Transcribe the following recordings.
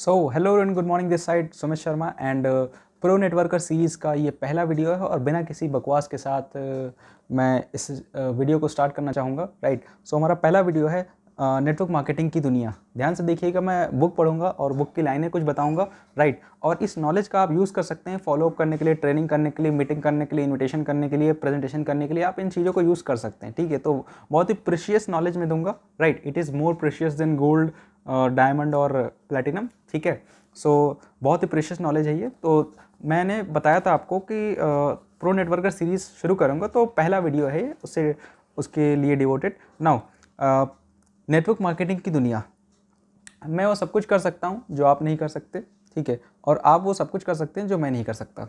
so hello and good morning this side Sumit Sharma and pro networker series का ये पहला video है और बिना किसी बकवास के साथ uh, मैं इस वीडियो uh, को स्टार्ट करना चाहूँगा राइट सो हमारा पहला वीडियो है नेटवर्क uh, मार्केटिंग की दुनिया ध्यान से देखिएगा मैं बुक पढ़ूंगा और बुक की लाइनें कुछ बताऊंगा राइट और इस नॉलेज का आप यूज़ कर सकते हैं फॉलोअप करने के लिए ट्रेनिंग करने के लिए मीटिंग करने के लिए इन्विटेशन करने के लिए प्रेजेंटेशन करने के लिए आप इन चीज़ों को यूज़ कर सकते हैं ठीक है तो बहुत ही प्रेशियस नॉलेज में दूंगा right it is more precious than gold diamond और प्लेटिनम ठीक है सो so, बहुत ही प्रेशियस नॉलेज है ये तो मैंने बताया था आपको कि प्रो नेटवर्कर सीरीज़ शुरू करूँगा तो पहला वीडियो है उससे उसके लिए डिवोटेड नाउ नेटवर्क मार्केटिंग की दुनिया मैं वो सब कुछ कर सकता हूँ जो आप नहीं कर सकते ठीक है और आप वो सब कुछ कर सकते हैं जो मैं नहीं कर सकता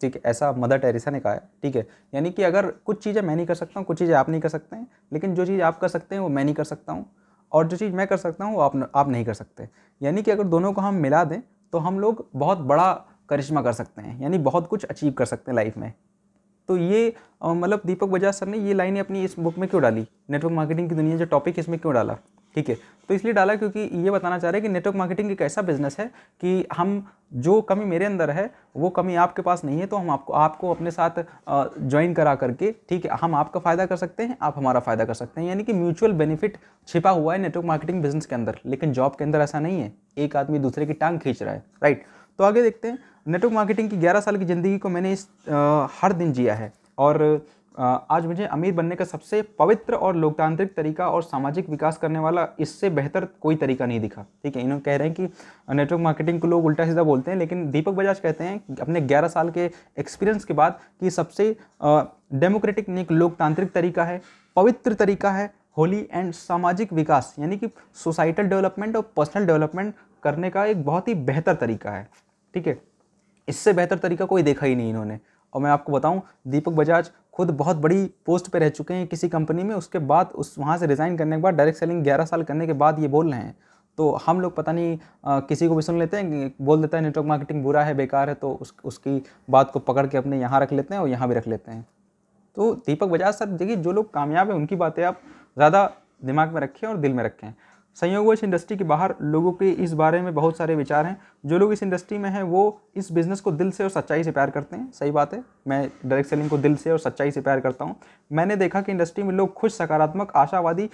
ठीक है ऐसा मदर टेरेसा ने कहा है ठीक है यानी कि अगर कुछ चीज़ें मैं नहीं कर सकता हूँ कुछ चीज़ें आप नहीं कर सकते हैं लेकिन जो चीज़ आप कर सकते हैं वो मैं नहीं कर सकता हूँ और जो चीज़ मैं कर सकता हूँ वो आप आप नहीं कर सकते यानी कि अगर दोनों को हम मिला दें तो हम लोग बहुत बड़ा करिश्मा कर सकते हैं यानी बहुत कुछ अचीव कर सकते हैं लाइफ में तो ये मतलब दीपक बजाज सर ने ये लाइनें अपनी इस बुक में क्यों डाली नेटवर्क मार्केटिंग की दुनिया जो टॉपिक इसमें क्यों डाला ठीक है तो इसलिए डाला क्योंकि ये बताना चाह रहे हैं कि नेटवर्क मार्केटिंग एक ऐसा बिजनेस है कि हम जो कमी मेरे अंदर है वो कमी आपके पास नहीं है तो हम आपको आपको अपने साथ ज्वाइन करा करके ठीक है हम आपका फ़ायदा कर सकते हैं आप हमारा फ़ायदा कर सकते हैं यानी कि म्यूचुअल बेनिफिट छिपा हुआ है नेटवर्क मार्केटिंग बिजनेस के अंदर लेकिन जॉब के अंदर ऐसा नहीं है एक आदमी दूसरे की टांग खींच रहा है राइट तो आगे देखते हैं नेटवर्क मार्केटिंग की ग्यारह साल की ज़िंदगी को मैंने इस हर दिन जिया है और आज मुझे अमीर बनने का सबसे पवित्र और लोकतांत्रिक तरीका और सामाजिक विकास करने वाला इससे बेहतर कोई तरीका नहीं दिखा ठीक है इन्होंने कह रहे हैं कि नेटवर्क मार्केटिंग को लोग उल्टा सीधा बोलते हैं लेकिन दीपक बजाज कहते हैं अपने 11 साल के एक्सपीरियंस के बाद कि सबसे डेमोक्रेटिक एक लोकतांत्रिक तरीका है पवित्र तरीका है होली एंड सामाजिक विकास यानी कि सोसाइटल डेवलपमेंट और पर्सनल डेवलपमेंट करने का एक बहुत ही बेहतर तरीका है ठीक है इससे बेहतर तरीका कोई देखा ही नहीं इन्होंने और मैं आपको बताऊं दीपक बजाज खुद बहुत बड़ी पोस्ट पर रह चुके हैं किसी कंपनी में उसके बाद उस वहाँ से रिज़ाइन करने के बाद डायरेक्ट सेलिंग ग्यारह साल करने के बाद ये बोल रहे हैं तो हम लोग पता नहीं आ, किसी को भी सुन लेते हैं बोल देता है नेटवर्क मार्केटिंग बुरा है बेकार है तो उस उसकी बात को पकड़ के अपने यहाँ रख लेते हैं और यहाँ भी रख लेते हैं तो दीपक बजाज सर देखिए जो लोग कामयाब हैं उनकी बातें आप ज़्यादा दिमाग में रखें और दिल में रखें संयोगवश इंडस्ट्री के बाहर लोगों के इस बारे में बहुत सारे विचार हैं जो लोग इस इंडस्ट्री में हैं वो इस बिज़नेस को दिल से और सच्चाई से प्यार करते हैं सही बात है मैं डायरेक्ट सेलिंग को दिल से और सच्चाई से प्यार करता हूँ मैंने देखा कि इंडस्ट्री में लोग खुश सकारात्मक आशावादी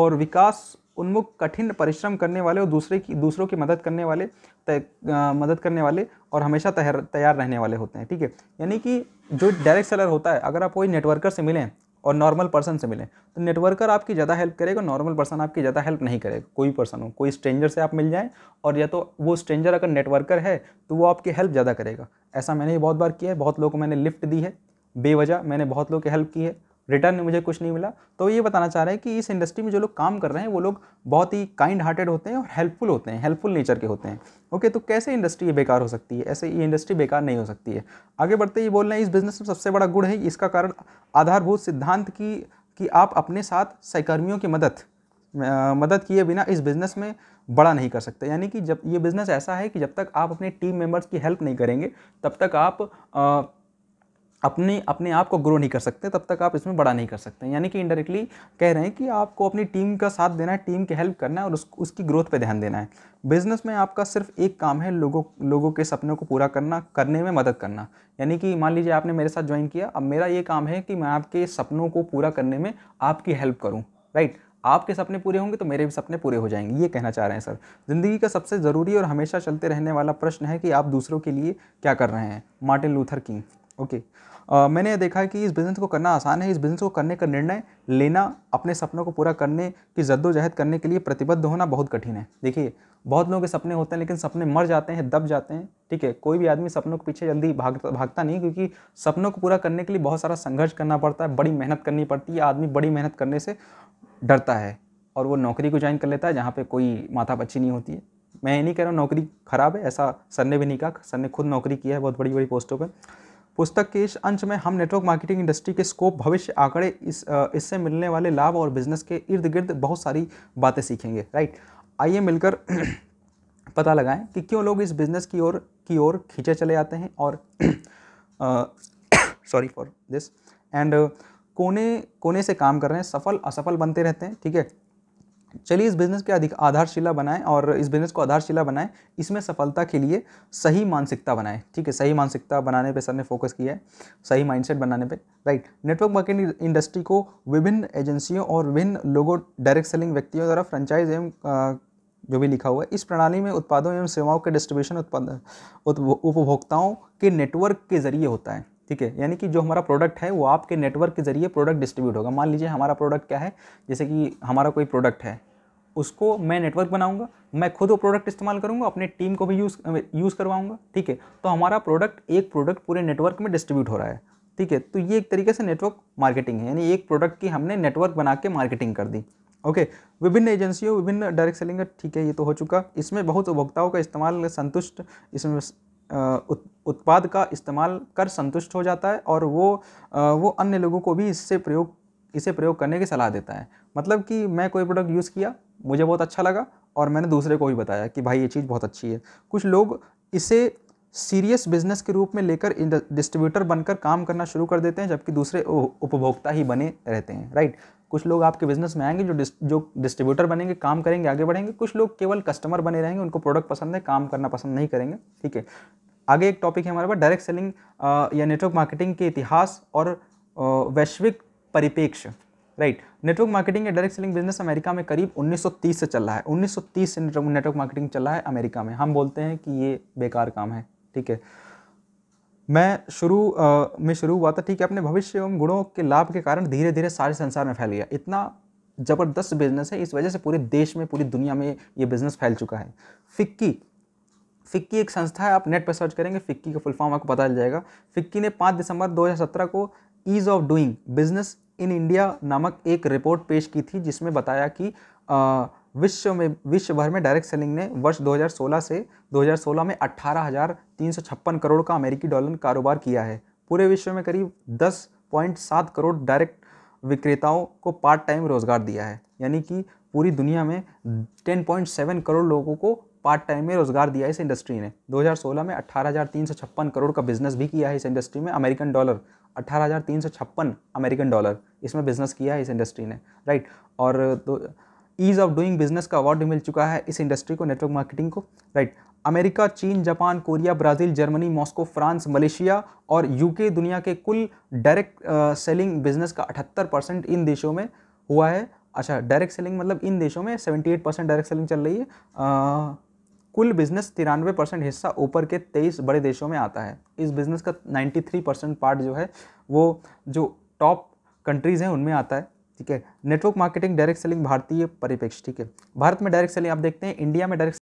और विकास उन्मुख कठिन परिश्रम करने वाले और दूसरे की दूसरों की मदद करने वाले मदद करने वाले और हमेशा तैयार रहने वाले होते हैं ठीक है यानी कि जो डायरेक्ट सेलर होता है अगर आप कोई नेटवर्कर से मिलें और नॉर्मल पर्सन से मिलें तो नेटवर्कर आपकी ज़्यादा हेल्प करेगा नॉर्मल पर्सन आपकी ज़्यादा हेल्प नहीं करेगा कोई पर्सन हो कोई स्ट्रेंजर से आप मिल जाएं और या तो वो स्ट्रेंजर अगर नेटवर्कर है तो वो आपकी हेल्प ज़्यादा करेगा ऐसा मैंने ये बहुत बार किया है बहुत लोगों को मैंने लिफ्ट दी है बेवजह मैंने बहुत लोग की हेल्प की है रिटर्न में मुझे कुछ नहीं मिला तो ये बताना चाह रहे हैं कि इस इंडस्ट्री में जो लोग काम कर रहे हैं वो लोग बहुत ही काइंड हार्टेड होते हैं और हेल्पफुल होते हैं हेल्पफुल नेचर के होते हैं ओके तो कैसे इंडस्ट्री ये बेकार हो सकती है ऐसे ये इंडस्ट्री बेकार नहीं हो सकती है आगे बढ़ते ये बोल रहे हैं इस बिज़नेस में सबसे बड़ा गुड़ है इसका कारण आधारभूत सिद्धांत की कि आप अपने साथ सहकर्मियों की मदद मदद किए बिना इस बिज़नेस में बड़ा नहीं कर सकते यानी कि जब ये बिज़नेस ऐसा है कि जब तक आप अपने टीम मेंबर्स की हेल्प नहीं करेंगे तब तक आप आ, अपने अपने आप को ग्रो नहीं कर सकते तब तक आप इसमें बड़ा नहीं कर सकते यानी कि इंडायरेक्टली कह रहे हैं कि आपको अपनी टीम का साथ देना है टीम की हेल्प करना है और उस, उसकी ग्रोथ पे ध्यान देना है बिजनेस में आपका सिर्फ एक काम है लोगों लोगों के सपनों को पूरा करना करने में मदद करना यानी कि मान लीजिए आपने मेरे साथ ज्वाइन किया अब मेरा ये काम है कि मैं आपके सपनों को पूरा करने में आपकी हेल्प करूँ राइट आपके सपने पूरे होंगे तो मेरे भी सपने पूरे हो जाएंगे ये कहना चाह रहे हैं सर ज़िंदगी का सबसे ज़रूरी और हमेशा चलते रहने वाला प्रश्न है कि आप दूसरों के लिए क्या कर रहे हैं Martin Luther King okay ah, मैंने देखा है कि इस बिज़नेस को करना आसान है इस बिज़नेस को करने का निर्णय लेना अपने सपनों को पूरा करने की जद्दोजहद करने के लिए प्रतिबद्ध होना बहुत कठिन है देखिए बहुत लोगों के सपने होते हैं लेकिन सपने मर जाते हैं दब जाते हैं ठीक है कोई भी आदमी सपनों के पीछे जल्दी भाग भागता नहीं क्योंकि सपनों को पूरा करने के लिए बहुत सारा संघर्ष करना पड़ता है बड़ी मेहनत करनी पड़ती है आदमी बड़ी मेहनत करने से डरता है और वो नौकरी को ज्वाइन कर लेता है जहाँ पर कोई माथा पच्ची नहीं होती है मैं ये नहीं कह रहा हूँ नौकरी ख़राब है ऐसा सर ने भी नहीं कहा सर ने खुद नौकरी किया है बहुत बड़ी बड़ी पोस्टों पर पुस्तक के इस अंश में हम नेटवर्क मार्केटिंग इंडस्ट्री के स्कोप भविष्य आंकड़े इस इससे मिलने वाले लाभ और बिजनेस के इर्द गिर्द बहुत सारी बातें सीखेंगे राइट आइए मिलकर पता लगाएं कि क्यों लोग इस बिज़नेस की ओर की ओर खींचे चले जाते हैं और सॉरी फॉर दिस एंड कोने कोने से काम कर रहे हैं सफल असफल बनते रहते हैं ठीक है चलिए इस बिज़नेस के अधिक आधारशिला बनाएं और इस बिज़नेस को आधारशिला बनाएं इसमें सफलता के लिए सही मानसिकता बनाएं ठीक है सही मानसिकता बनाने पे सर ने फोकस किया है सही माइंडसेट बनाने पे राइट नेटवर्क मार्केटिंग इंडस्ट्री को विभिन्न एजेंसियों और विभिन्न लोगों डायरेक्ट सेलिंग व्यक्तियों द्वारा फ्रेंचाइज एवं जो भी लिखा हुआ है इस प्रणाली में उत्पादों एवं सेवाओं के डिस्ट्रीब्यूशन उत्पाद उपभोक्ताओं के नेटवर्क के जरिए होता है ठीक है यानी कि जो हमारा प्रोडक्ट है वो आपके नेटवर्क के ज़रिए प्रोडक्ट डिस्ट्रीब्यूट होगा मान लीजिए हमारा प्रोडक्ट क्या है जैसे कि हमारा कोई प्रोडक्ट है उसको मैं नेटवर्क बनाऊंगा मैं खुद वो प्रोडक्ट इस्तेमाल करूंगा अपने टीम को भी यूज़ यूज़ करवाऊंगा ठीक है तो हमारा प्रोडक्ट एक प्रोडक्ट पूरे नेटवर्क में डिस्ट्रीब्यूट हो रहा है ठीक है तो ये एक तरीके से नेटवर्क मार्केटिंग है यानी एक प्रोडक्ट की हमने नेटवर्क बना के मार्केटिंग कर दी ओके विभिन्न एजेंसियों विभिन्न डायरेक्ट सेलिंग ठीक है ये तो हो चुका इसमें बहुत उपभोक्ताओं का इस्तेमाल संतुष्ट इसमें उत्पाद का इस्तेमाल कर संतुष्ट हो जाता है और वो वो अन्य लोगों को भी इससे प्रयोग इसे प्रयोग करने की सलाह देता है मतलब कि मैं कोई प्रोडक्ट यूज़ किया मुझे बहुत अच्छा लगा और मैंने दूसरे को भी बताया कि भाई ये चीज़ बहुत अच्छी है कुछ लोग इसे सीरियस बिजनेस के रूप में लेकर डिस्ट्रीब्यूटर बनकर काम करना शुरू कर देते हैं जबकि दूसरे उपभोक्ता ही बने रहते हैं राइट कुछ लोग आपके बिजनेस में आएंगे जो डिस, जो डिस्ट्रीब्यूटर बनेंगे काम करेंगे आगे बढ़ेंगे कुछ लोग केवल कस्टमर बने रहेंगे उनको प्रोडक्ट पसंद है काम करना पसंद नहीं करेंगे ठीक है आगे एक टॉपिक है हमारे पास डायरेक्ट सेलिंग या नेटवर्क मार्केटिंग के इतिहास और वैश्विक परिपेक्ष राइट नेटवर्क मार्केटिंग या डायरेक्ट सेलिंग बिजनेस अमेरिका में करीब 1930 से चल रहा है 1930 से नेटवर्क मार्केटिंग चल रहा है अमेरिका में हम बोलते हैं कि ये बेकार काम है ठीक है मैं शुरू में शुरू हुआ था ठीक है अपने भविष्य एवं गुणों के लाभ के कारण धीरे धीरे सारे संसार में फैल गया इतना ज़बरदस्त बिजनेस है इस वजह से पूरे देश में पूरी दुनिया में ये बिज़नेस फैल चुका है फिक्की फिक्की एक संस्था है आप नेट पर सर्च करेंगे फिक्की का फुल फॉर्म आपको पता चल जाएगा फिक्की ने पाँच दिसंबर 2017 को ease of doing business in India नामक एक रिपोर्ट पेश की थी जिसमें बताया कि विश्व में विश्व भर में डायरेक्ट सेलिंग ने वर्ष 2016 से 2016 में अट्ठारह करोड़ का अमेरिकी डॉलर कारोबार किया है पूरे विश्व में करीब 10.7 करोड़ डायरेक्ट विक्रेताओं को पार्ट टाइम रोज़गार दिया है यानी कि पूरी दुनिया में 10.7 करोड़ लोगों को पार्ट टाइम में रोजगार दिया इस इंडस्ट्री ने 2016 में अट्ठारह करोड़ का बिजनेस भी किया है इस इंडस्ट्री में अमेरिकन डॉलर अट्ठारह अमेरिकन डॉलर इसमें बिजनेस किया है इस इंडस्ट्री ने राइट और तो ईज़ ऑफ डूइंग बिजनेस का अवार्ड भी मिल चुका है इस इंडस्ट्री को नेटवर्क मार्केटिंग को राइट अमेरिका चीन Japan Korea Brazil Germany Moscow France Malaysia और यूके दुनिया के कुल डायरेक्ट सेलिंग बिजनेस का 78 परसेंट इन देशों में हुआ है अच्छा डायरेक्ट सेलिंग मतलब इन देशों में 78 परसेंट डायरेक्ट सेलिंग चल रही है आ, कुल बिजनेस तिरानवे परसेंट हिस्सा ऊपर के तेईस बड़े देशों में आता है इस बिज़नेस का नाइन्टी थ्री परसेंट पार्ट जो है वो जो टॉप कंट्रीज़ हैं उनमें आता है ठीक है नेटवर्क मार्केटिंग डायरेक्ट सेलिंग भारतीय परिपेक्ष ठीक है भारत में डायरेक्ट सेलिंग आप देखते हैं इंडिया में डायरेक्ट